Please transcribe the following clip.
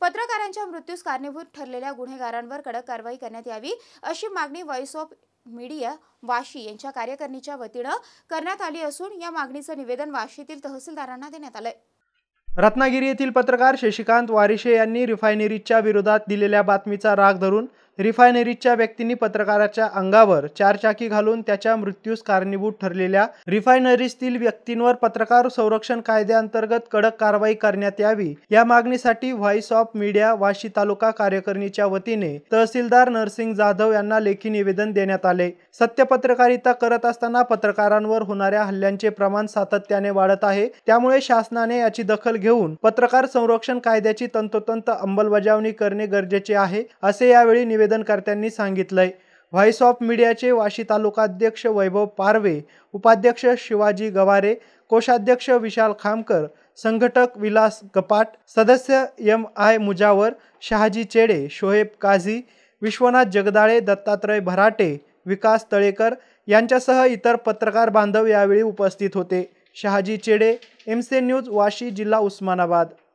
पत्रकारांच्या मृत्यूस कारणीभूत ठरलेल्या गुन्हेगारांवर कडक कारवाई करण्यात यावी अशी मागणी व्हॉइस ऑफ मीडिया वाशी यांच्या कार्यकारिणीच्या वतीनं करण्यात आली असून या मागणीचं निवेदन वाशीतील तहसीलदारांना देण्यात आलंय रत्नागिरी येथील पत्रकार शशिकांत वारिशे यांनी रिफायनरीच्या विरोधात दिलेल्या बातमीचा राग धरून रिफायनरीच्या व्यक्तींनी पत्रकाराच्या अंगावर चारचाकी घालून त्याच्या मृत्यूस कारणीभूत ठरलेल्या रिफायनरीतील व्यक्तींवर पत्रकार संरक्षण कायद्याअंतर्गत कडक कारवाई करण्यात यावी या मागणीसाठी voice of media Washi taluka कार्यकारिणीच्या वतीने तहसीलदार नरसिंग जाधव यांना लेखी निवेदन देण्यात आले सत्य पत्रकारिता करत असताना पत्रकारांवर होणाऱ्या हल्ल्यांचे प्रमाण सातत्याने वाढत आहे त्यामुळे शासनाने याची दखल घेऊन पत्रकार संरक्षण कायद्याची तंतोतंत अंमलबजावणी करणे गरजेचे आहे असे यावेळी निवेदन निवेदनकर्त्यांनी सांगितलंय व्हॉइस ऑफ मीडियाचे वाशी तालुकाध्यक्ष वैभव पारवे उपाध्यक्ष शिवाजी गवारे कोषाध्यक्ष विशाल खामकर संघटक विलास कपाट सदस्य एम आय मुजावर शहाजी चेडे शोएब काझी विश्वनाथ जगदाळे दत्तात्रय भराटे विकास तळेकर यांच्यासह इतर पत्रकार बांधव यावेळी उपस्थित होते शहाजी चेडे सी न्यूज वाशी जिल्हा उस्मानाबाद